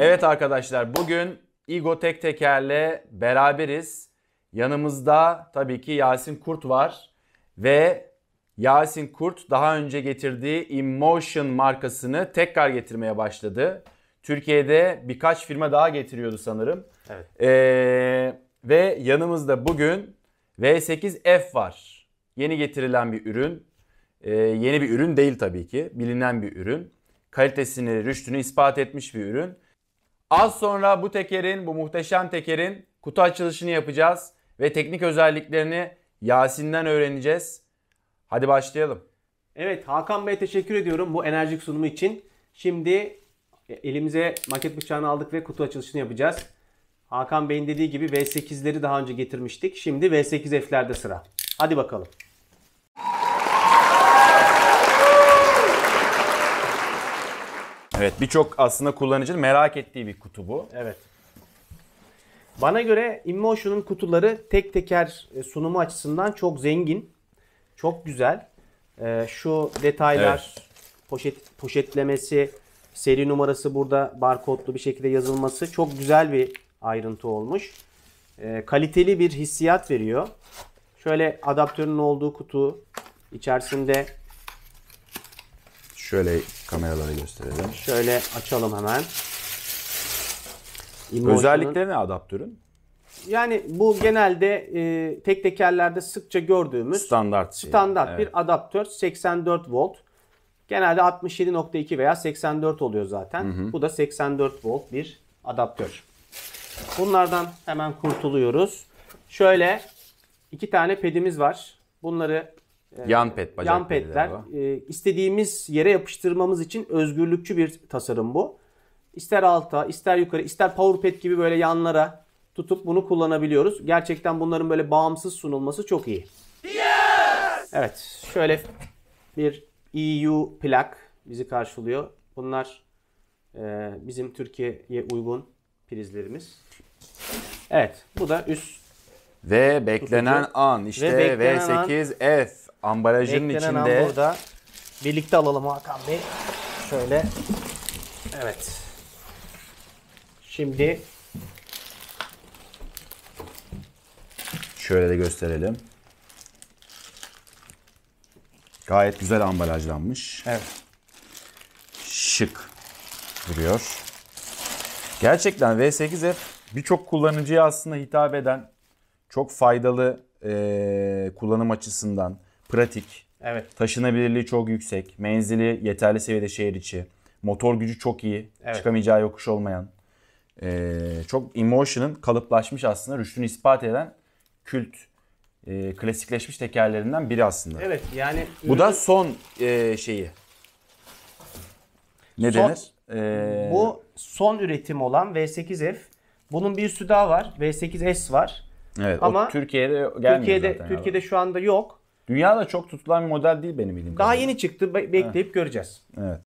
Evet arkadaşlar bugün İgo Tek Teker'le beraberiz. Yanımızda tabii ki Yasin Kurt var ve Yasin Kurt daha önce getirdiği Emotion markasını tekrar getirmeye başladı. Türkiye'de birkaç firma daha getiriyordu sanırım. Evet. Ee, ve yanımızda bugün V8F var. Yeni getirilen bir ürün. Ee, yeni bir ürün değil tabii ki. Bilinen bir ürün. Kalitesini, rüştünü ispat etmiş bir ürün. Az sonra bu tekerin, bu muhteşem tekerin kutu açılışını yapacağız ve teknik özelliklerini Yasin'den öğreneceğiz. Hadi başlayalım. Evet Hakan Bey teşekkür ediyorum bu enerjik sunumu için. Şimdi e, elimize maket bıçağını aldık ve kutu açılışını yapacağız. Hakan Bey'in dediği gibi V8'leri daha önce getirmiştik. Şimdi V8F'lerde sıra. Hadi bakalım. Evet birçok aslında kullanıcının merak ettiği bir kutu bu. Evet. Bana göre Immotion'un kutuları tek teker e, sunumu açısından çok zengin. Çok güzel. Ee, şu detaylar, evet. poşet poşetlemesi, seri numarası burada barkodlu bir şekilde yazılması çok güzel bir ayrıntı olmuş. Ee, kaliteli bir hissiyat veriyor. Şöyle adaptörün olduğu kutu içerisinde şöyle Kameralara gösterelim. Şöyle açalım hemen. Emotion'ın... Özellikleri ne adaptörün? Yani bu genelde e, tek tekerlerde sıkça gördüğümüz standart şey. standart evet. bir adaptör 84 volt. Genelde 67.2 veya 84 oluyor zaten. Hı hı. Bu da 84 volt bir adaptör. Bunlardan hemen kurtuluyoruz. Şöyle iki tane pedimiz var. Bunları ee, yan pet bacak Yan petler. E, istediğimiz yere yapıştırmamız için özgürlükçü bir tasarım bu. İster alta, ister yukarı, ister power pet gibi böyle yanlara tutup bunu kullanabiliyoruz. Gerçekten bunların böyle bağımsız sunulması çok iyi. Yes! Evet. Şöyle bir EU plak bizi karşılıyor. Bunlar e, bizim Türkiye'ye uygun prizlerimiz. Evet. Bu da üst ve beklenen tutucu. an işte V8F ambalajının Beklenen içinde. burada. Birlikte alalım Hakan Bey. Şöyle. Evet. Şimdi şöyle de gösterelim. Gayet güzel ambalajlanmış. Evet. Şık duruyor. Gerçekten V8F birçok kullanıcıya aslında hitap eden çok faydalı e, kullanım açısından pratik. Evet. Taşınabilirliği çok yüksek. Menzili yeterli seviyede şehir içi. Motor gücü çok iyi. Evet. Çıkamayacağı yokuş olmayan. Ee, çok Emotion'ın kalıplaşmış aslında rüştünü ispat eden kült e, klasikleşmiş tekerlerinden biri aslında. Evet yani. Ürünün... Bu da son e, şeyi. Ne son, denir? Ee... Bu son üretim olan V8F. Bunun bir üstü daha var. V8S var. Evet. Ama Türkiye'de gelmiyor Türkiye'de, zaten. Türkiye'de abi. şu anda yok. Dünyada çok tutulan bir model değil benim bildiğim Daha yeni çıktı. Be- bekleyip evet. göreceğiz. Evet.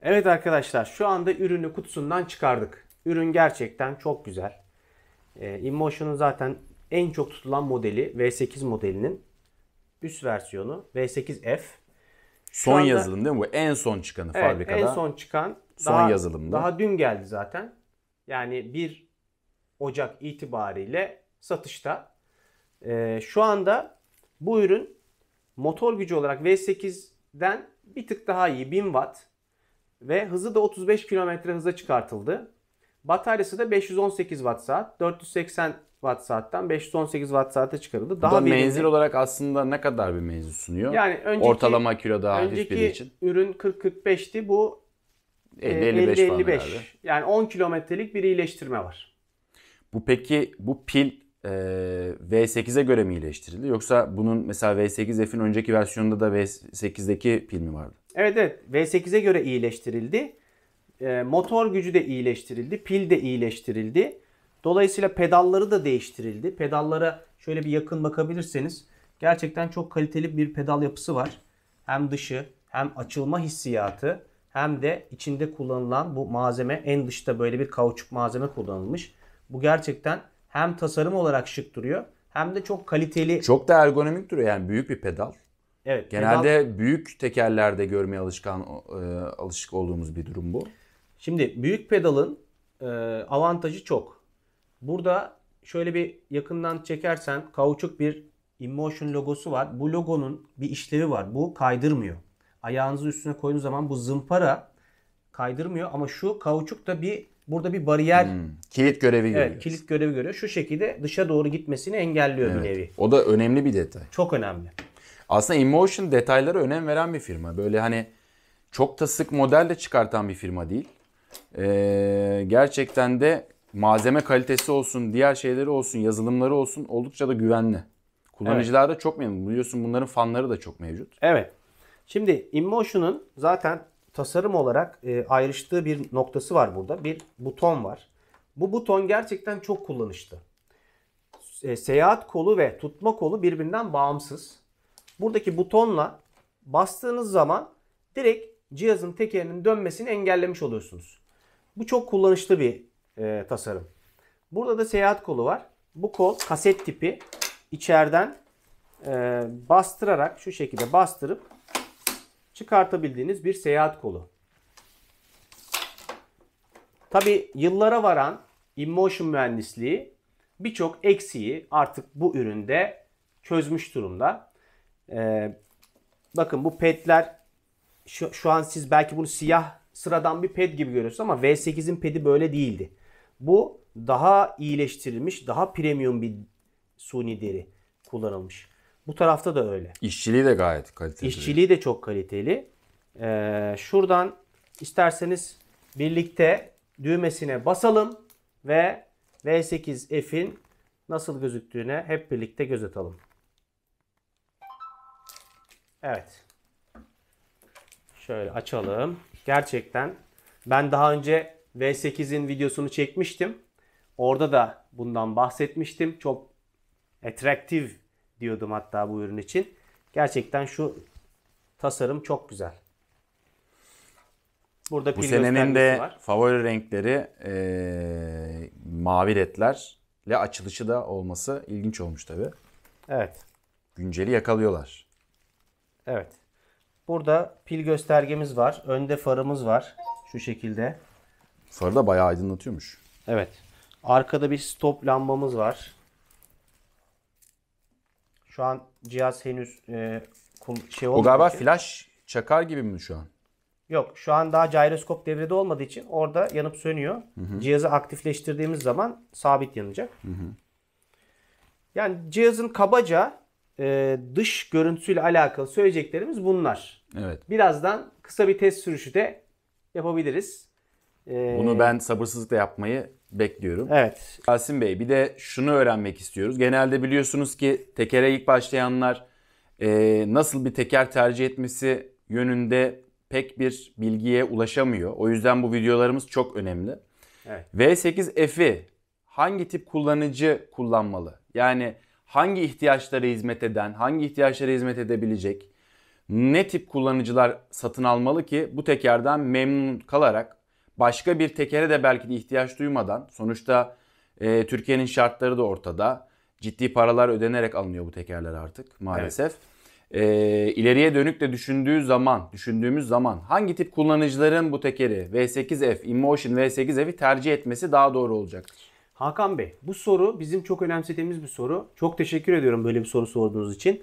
Evet arkadaşlar şu anda ürünü kutusundan çıkardık. Ürün gerçekten çok güzel. E, InMotion'un zaten en çok tutulan modeli V8 modelinin üst versiyonu V8F. son anda, yazılım değil mi bu? En son çıkanı evet, fabrikada. En son çıkan. Son yazılımda. Daha dün geldi zaten. Yani 1 Ocak itibariyle satışta. Ee, şu anda bu ürün motor gücü olarak V8'den bir tık daha iyi 1000 watt ve hızı da 35 km hıza çıkartıldı. Bataryası da 518 watt saat. 480 watt saatten 518 watt saate çıkarıldı. Daha da verimli. menzil olarak aslında ne kadar bir menzil sunuyor? Yani önceki, ortalama kilo daha hafif biri için. ürün 40-45'ti. Bu 50-55 e, Yani 10 kilometrelik bir iyileştirme var. Bu peki bu pil V8'e göre mi iyileştirildi? Yoksa bunun mesela V8 F'in önceki versiyonunda da V8'deki pil mi vardı? Evet evet V8'e göre iyileştirildi. E, motor gücü de iyileştirildi. Pil de iyileştirildi. Dolayısıyla pedalları da değiştirildi. Pedallara şöyle bir yakın bakabilirseniz gerçekten çok kaliteli bir pedal yapısı var. Hem dışı hem açılma hissiyatı hem de içinde kullanılan bu malzeme en dışta böyle bir kauçuk malzeme kullanılmış. Bu gerçekten hem tasarım olarak şık duruyor hem de çok kaliteli. Çok da ergonomik duruyor yani büyük bir pedal. Evet. Genelde pedal... büyük tekerlerde görmeye alışkan e, alışık olduğumuz bir durum bu. Şimdi büyük pedalın e, avantajı çok. Burada şöyle bir yakından çekersen kauçuk bir Immotion logosu var. Bu logonun bir işlevi var. Bu kaydırmıyor. Ayağınızı üstüne koyduğunuz zaman bu zımpara kaydırmıyor ama şu kauçuk da bir burada bir bariyer hmm. kilit görevi görüyor. Evet, kilit görevi görüyor. Şu şekilde dışa doğru gitmesini engelliyor evet. bir nevi. O da önemli bir detay. Çok önemli. Aslında Immotion detaylara önem veren bir firma. Böyle hani çok da sık model çıkartan bir firma değil. Ee, gerçekten de malzeme kalitesi olsun, diğer şeyleri olsun, yazılımları olsun oldukça da güvenli. Kullanıcılar evet. da çok memnun. Biliyorsun bunların fanları da çok mevcut. Evet. Şimdi InMotion'un zaten tasarım olarak e, ayrıştığı bir noktası var burada. Bir buton var. Bu buton gerçekten çok kullanışlı. E, seyahat kolu ve tutma kolu birbirinden bağımsız. Buradaki butonla bastığınız zaman direkt cihazın tekerinin dönmesini engellemiş oluyorsunuz. Bu çok kullanışlı bir e, tasarım. Burada da seyahat kolu var. Bu kol kaset tipi. İçeriden e, bastırarak şu şekilde bastırıp çıkartabildiğiniz bir seyahat kolu. Tabi yıllara varan InMotion mühendisliği birçok eksiği artık bu üründe çözmüş durumda. Ee, bakın bu petler şu, şu an siz belki bunu siyah sıradan bir ped gibi görüyorsun ama V8'in pedi böyle değildi. Bu daha iyileştirilmiş, daha premium bir suni deri kullanılmış. Bu tarafta da öyle. İşçiliği de gayet kaliteli. İşçiliği de çok kaliteli. Ee, şuradan isterseniz birlikte düğmesine basalım ve V8F'in nasıl gözüktüğüne hep birlikte göz atalım. Evet. Şöyle açalım. Gerçekten. Ben daha önce V8'in videosunu çekmiştim. Orada da bundan bahsetmiştim. Çok atraktif diyordum hatta bu ürün için. Gerçekten şu tasarım çok güzel. Burada bu senenin de var. favori renkleri e, mavi ledlerle açılışı da olması ilginç olmuş tabi. Evet. Günceli yakalıyorlar. Evet. Burada pil göstergemiz var. Önde farımız var. Şu şekilde. Farı da bayağı aydınlatıyormuş. Evet. Arkada bir stop lambamız var. Şu an cihaz henüz e, şey olmadı. O galiba için. flash çakar gibi mi şu an? Yok şu an daha gyroskop devrede olmadığı için orada yanıp sönüyor. Hı hı. Cihazı aktifleştirdiğimiz zaman sabit yanacak. Hı hı. Yani cihazın kabaca e, dış görüntüsüyle alakalı söyleyeceklerimiz bunlar. Evet. Birazdan kısa bir test sürüşü de yapabiliriz. Ee, Bunu ben sabırsızlıkla yapmayı bekliyorum. Evet. Asim Bey bir de şunu öğrenmek istiyoruz. Genelde biliyorsunuz ki tekere ilk başlayanlar e, nasıl bir teker tercih etmesi yönünde pek bir bilgiye ulaşamıyor. O yüzden bu videolarımız çok önemli. Evet. V8F'i hangi tip kullanıcı kullanmalı? Yani hangi ihtiyaçlara hizmet eden, hangi ihtiyaçlara hizmet edebilecek, ne tip kullanıcılar satın almalı ki bu tekerden memnun kalarak başka bir tekere de belki de ihtiyaç duymadan sonuçta e, Türkiye'nin şartları da ortada. Ciddi paralar ödenerek alınıyor bu tekerler artık maalesef. Evet. E, ileriye dönük de düşündüğü zaman, düşündüğümüz zaman hangi tip kullanıcıların bu tekeri V8F, InMotion V8F'i tercih etmesi daha doğru olacaktır. Hakan Bey bu soru bizim çok önemsediğimiz bir soru. Çok teşekkür ediyorum böyle bir soru sorduğunuz için.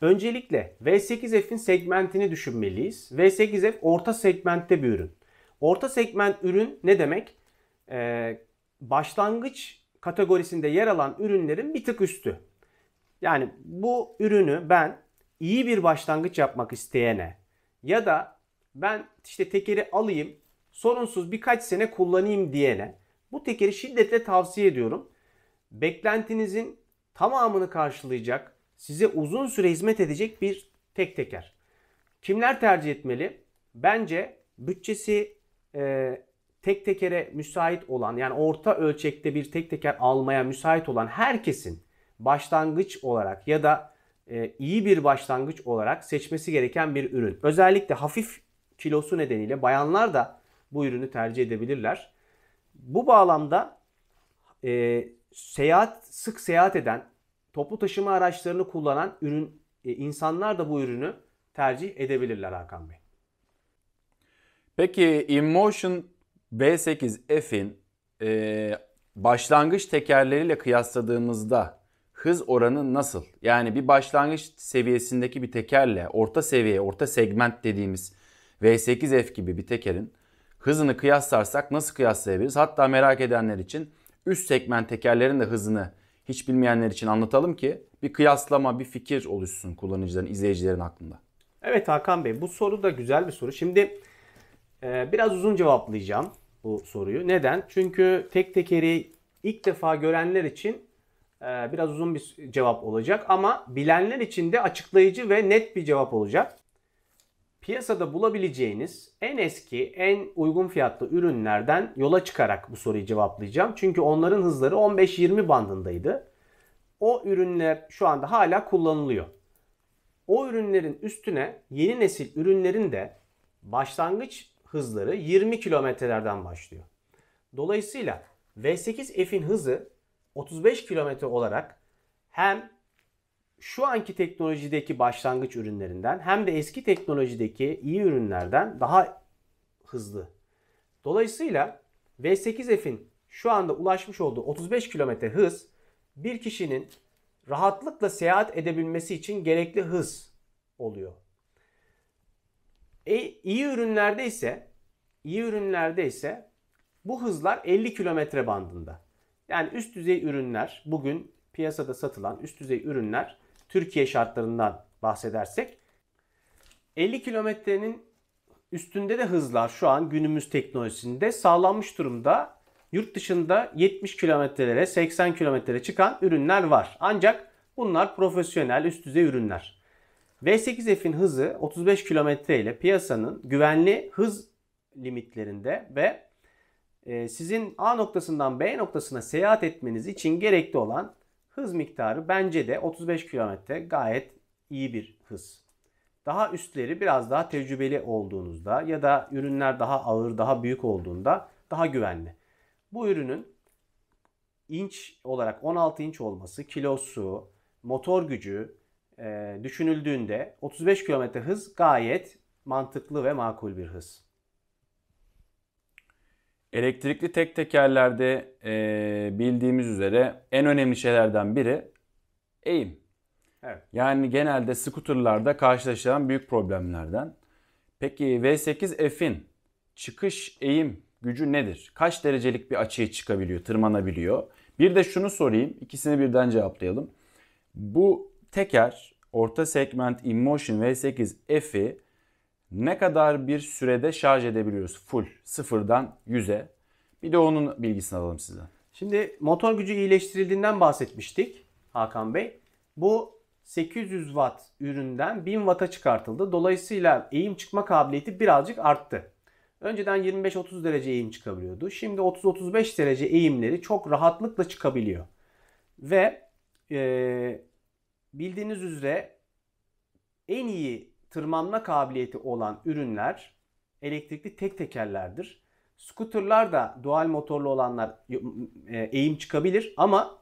Öncelikle V8F'in segmentini düşünmeliyiz. V8F orta segmentte bir ürün. Orta segment ürün ne demek? Ee, başlangıç kategorisinde yer alan ürünlerin bir tık üstü. Yani bu ürünü ben iyi bir başlangıç yapmak isteyene ya da ben işte tekeri alayım sorunsuz birkaç sene kullanayım diyene bu tekeri şiddetle tavsiye ediyorum. Beklentinizin tamamını karşılayacak, size uzun süre hizmet edecek bir tek teker. Kimler tercih etmeli? Bence bütçesi e, tek tekere müsait olan yani orta ölçekte bir tek teker almaya müsait olan herkesin başlangıç olarak ya da e, iyi bir başlangıç olarak seçmesi gereken bir ürün. Özellikle hafif kilosu nedeniyle bayanlar da bu ürünü tercih edebilirler. Bu bağlamda e, seyahat sık seyahat eden, toplu taşıma araçlarını kullanan ürün e, insanlar da bu ürünü tercih edebilirler Hakan Bey. Peki Inmotion b 8 F'in e, başlangıç tekerleriyle kıyasladığımızda hız oranı nasıl? Yani bir başlangıç seviyesindeki bir tekerle orta seviye, orta segment dediğimiz V8F gibi bir tekerin hızını kıyaslarsak nasıl kıyaslayabiliriz? Hatta merak edenler için üst segment tekerlerin de hızını hiç bilmeyenler için anlatalım ki bir kıyaslama, bir fikir oluşsun kullanıcıların, izleyicilerin aklında. Evet Hakan Bey bu soru da güzel bir soru. Şimdi e, biraz uzun cevaplayacağım bu soruyu. Neden? Çünkü tek tekeri ilk defa görenler için e, biraz uzun bir cevap olacak ama bilenler için de açıklayıcı ve net bir cevap olacak piyasada bulabileceğiniz en eski, en uygun fiyatlı ürünlerden yola çıkarak bu soruyu cevaplayacağım. Çünkü onların hızları 15-20 bandındaydı. O ürünler şu anda hala kullanılıyor. O ürünlerin üstüne yeni nesil ürünlerin de başlangıç hızları 20 kilometrelerden başlıyor. Dolayısıyla V8 F'in hızı 35 kilometre olarak hem şu anki teknolojideki başlangıç ürünlerinden hem de eski teknolojideki iyi ürünlerden daha hızlı. Dolayısıyla V8F'in şu anda ulaşmış olduğu 35 km hız bir kişinin rahatlıkla seyahat edebilmesi için gerekli hız oluyor. E, iyi ürünlerde ise iyi ürünlerde ise bu hızlar 50 kilometre bandında. Yani üst düzey ürünler bugün piyasada satılan üst düzey ürünler Türkiye şartlarından bahsedersek 50 kilometrenin üstünde de hızlar şu an günümüz teknolojisinde sağlanmış durumda. Yurt dışında 70 kilometrelere 80 kilometrelere çıkan ürünler var. Ancak bunlar profesyonel üst düzey ürünler. V8F'in hızı 35 kilometre ile piyasanın güvenli hız limitlerinde ve e, sizin A noktasından B noktasına seyahat etmeniz için gerekli olan Hız miktarı bence de 35 kilometre gayet iyi bir hız. Daha üstleri biraz daha tecrübeli olduğunuzda ya da ürünler daha ağır, daha büyük olduğunda daha güvenli. Bu ürünün inç olarak 16 inç olması, kilosu, motor gücü e, düşünüldüğünde 35 km hız gayet mantıklı ve makul bir hız. Elektrikli tek tekerlerde e, bildiğimiz üzere en önemli şeylerden biri eğim. Evet. Yani genelde skuterlarda karşılaşılan büyük problemlerden. Peki V8 F'in çıkış eğim gücü nedir? Kaç derecelik bir açıya çıkabiliyor, tırmanabiliyor? Bir de şunu sorayım, ikisini birden cevaplayalım. Bu teker orta segment InMotion V8 F'i ne kadar bir sürede şarj edebiliyoruz full sıfırdan 100'e. Bir de onun bilgisini alalım size. Şimdi motor gücü iyileştirildiğinden bahsetmiştik Hakan Bey. Bu 800 watt üründen 1000 watt'a çıkartıldı. Dolayısıyla eğim çıkma kabiliyeti birazcık arttı. Önceden 25-30 derece eğim çıkabiliyordu. Şimdi 30-35 derece eğimleri çok rahatlıkla çıkabiliyor. Ve e, bildiğiniz üzere en iyi tırmanma kabiliyeti olan ürünler elektrikli tek tekerlerdir. Skuterlar da dual motorlu olanlar e, eğim çıkabilir ama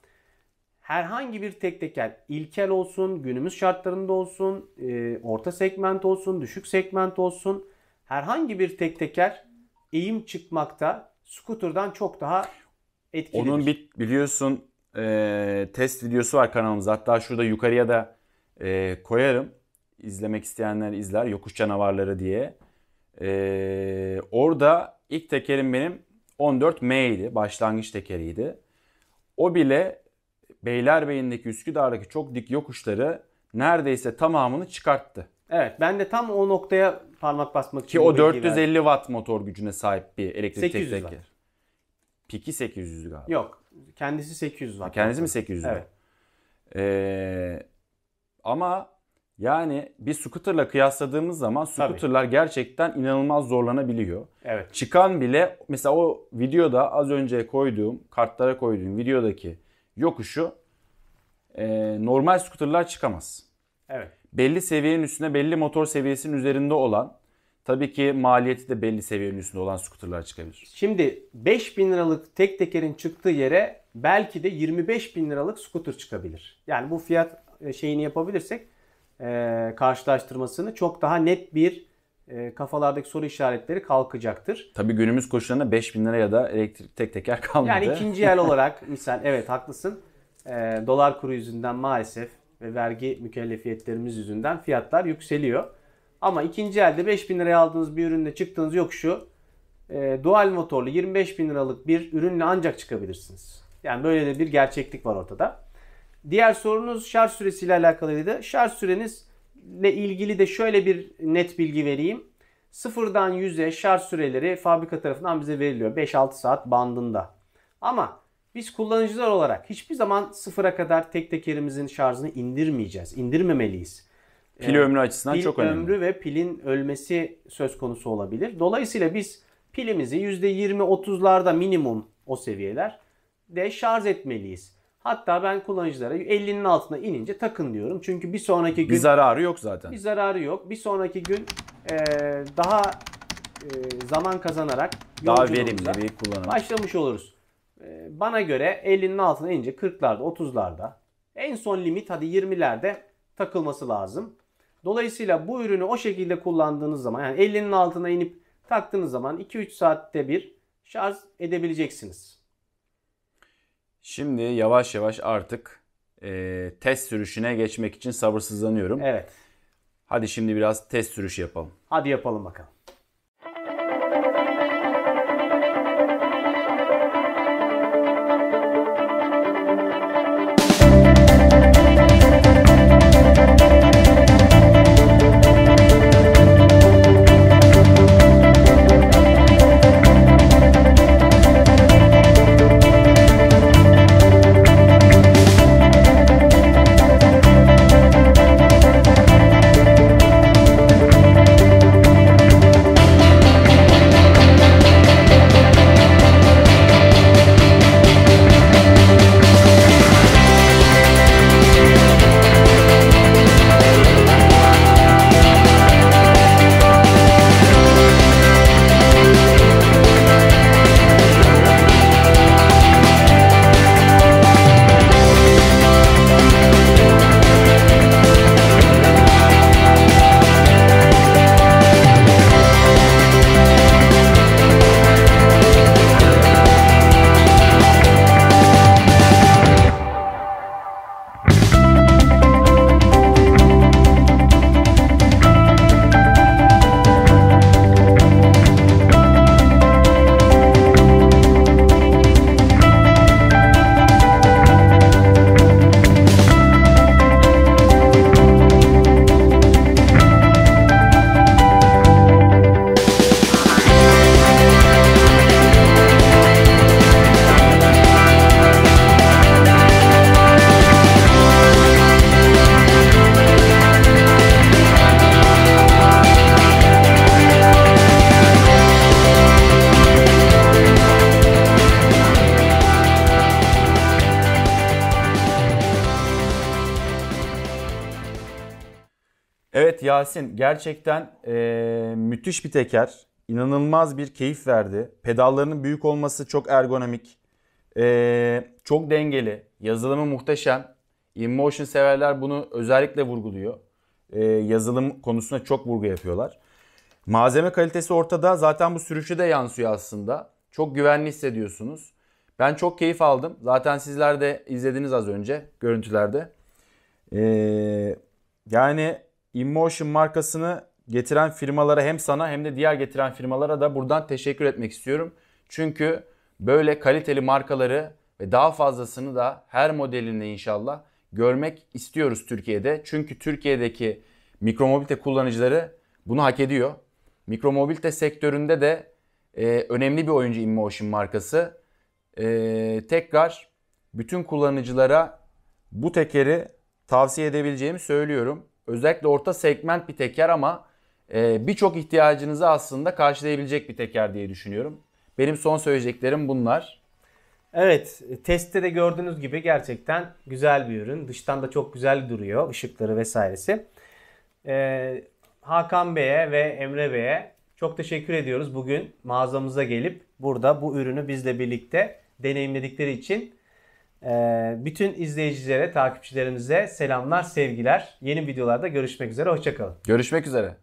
herhangi bir tek teker ilkel olsun, günümüz şartlarında olsun, e, orta segment olsun, düşük segment olsun herhangi bir tek teker eğim çıkmakta skuterdan çok daha etkilidir. Onun bir, biliyorsun e, test videosu var kanalımızda. Hatta şurada yukarıya da e, koyarım izlemek isteyenler izler. Yokuş Canavarları diye. Ee, orada ilk tekerim benim 14M idi. Başlangıç tekeriydi. O bile Beylerbeyi'ndeki Üsküdar'daki çok dik yokuşları neredeyse tamamını çıkarttı. Evet ben de tam o noktaya parmak basmak için Ki o 450 verdim. watt motor gücüne sahip bir elektrik 800 teker. Watt. Piki 800 galiba. Yok kendisi 800 watt. Ha, kendisi mi 800 watt? Evet. Ee, ama yani bir scooter'la kıyasladığımız zaman scooter'lar gerçekten inanılmaz zorlanabiliyor. Evet. Çıkan bile mesela o videoda az önce koyduğum kartlara koyduğum videodaki yokuşu e, normal scooter'lar çıkamaz. Evet. Belli seviyenin üstüne belli motor seviyesinin üzerinde olan tabii ki maliyeti de belli seviyenin üstünde olan scooter'lar çıkabilir. Şimdi 5000 liralık tek tekerin çıktığı yere belki de 25 bin liralık scooter çıkabilir. Yani bu fiyat e, şeyini yapabilirsek e, karşılaştırmasını çok daha net bir e, kafalardaki soru işaretleri kalkacaktır. Tabii günümüz koşullarında 5000 ya da elektrik tek teker kalmadı. Yani ikinci el olarak misal evet haklısın. E, dolar kuru yüzünden maalesef ve vergi mükellefiyetlerimiz yüzünden fiyatlar yükseliyor. Ama ikinci elde 5000 liraya aldığınız bir ürünle çıktığınız yok şu. E, dual motorlu 25 bin liralık bir ürünle ancak çıkabilirsiniz. Yani böyle de bir gerçeklik var ortada. Diğer sorunuz şarj süresiyle alakalıydı. Şarj sürenizle ilgili de şöyle bir net bilgi vereyim. Sıfırdan 100'e şarj süreleri fabrika tarafından bize veriliyor. 5-6 saat bandında. Ama biz kullanıcılar olarak hiçbir zaman sıfıra kadar tek tekerimizin şarjını indirmeyeceğiz. İndirmemeliyiz. Pil ee, ömrü açısından pil çok önemli. Pil ömrü ve pilin ölmesi söz konusu olabilir. Dolayısıyla biz pilimizi %20-30'larda minimum o seviyeler de şarj etmeliyiz. Hatta ben kullanıcılara 50'nin altına inince takın diyorum. Çünkü bir sonraki gün... Bir zararı yok zaten. Bir zararı yok. Bir sonraki gün e, daha e, zaman kazanarak daha verimli bir kullanım. Başlamış oluruz. E, bana göre 50'nin altına inince 40'larda 30'larda en son limit hadi 20'lerde takılması lazım. Dolayısıyla bu ürünü o şekilde kullandığınız zaman yani 50'nin altına inip taktığınız zaman 2-3 saatte bir şarj edebileceksiniz. Şimdi yavaş yavaş artık e, test sürüşüne geçmek için sabırsızlanıyorum. Evet. Hadi şimdi biraz test sürüşü yapalım. Hadi yapalım bakalım. Yasin gerçekten e, müthiş bir teker. İnanılmaz bir keyif verdi. Pedallarının büyük olması çok ergonomik. E, çok dengeli. Yazılımı muhteşem. InMotion severler bunu özellikle vurguluyor. E, yazılım konusunda çok vurgu yapıyorlar. Malzeme kalitesi ortada. Zaten bu sürüşü de yansıyor aslında. Çok güvenli hissediyorsunuz. Ben çok keyif aldım. Zaten sizler de izlediniz az önce görüntülerde. Ee, yani InMotion markasını getiren firmalara hem sana hem de diğer getiren firmalara da buradan teşekkür etmek istiyorum. Çünkü böyle kaliteli markaları ve daha fazlasını da her modelinde inşallah görmek istiyoruz Türkiye'de. Çünkü Türkiye'deki mikromobilite kullanıcıları bunu hak ediyor. Mikromobilite sektöründe de e, önemli bir oyuncu InMotion markası. E, tekrar bütün kullanıcılara bu tekeri tavsiye edebileceğimi söylüyorum. Özellikle orta segment bir teker ama e, birçok ihtiyacınızı aslında karşılayabilecek bir teker diye düşünüyorum. Benim son söyleyeceklerim bunlar. Evet, testte de gördüğünüz gibi gerçekten güzel bir ürün. Dıştan da çok güzel duruyor ışıkları vesairesi. Ee, Hakan Bey'e ve Emre Bey'e çok teşekkür ediyoruz. Bugün mağazamıza gelip burada bu ürünü bizle birlikte deneyimledikleri için ee, bütün izleyicilere, takipçilerimize selamlar, sevgiler. Yeni videolarda görüşmek üzere, hoşçakalın. Görüşmek üzere.